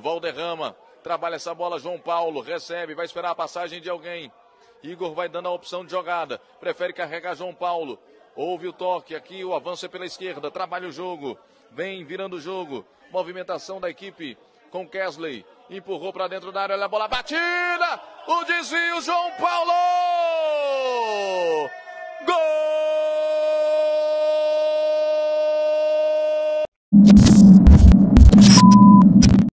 Valderrama trabalha essa bola, João Paulo recebe, vai esperar a passagem de alguém. Igor vai dando a opção de jogada, prefere carregar João Paulo. Houve o toque aqui, o avanço é pela esquerda, trabalha o jogo, vem virando o jogo. Movimentação da equipe com Kesley, empurrou para dentro da área, olha a bola batida, o desvio, João Paulo!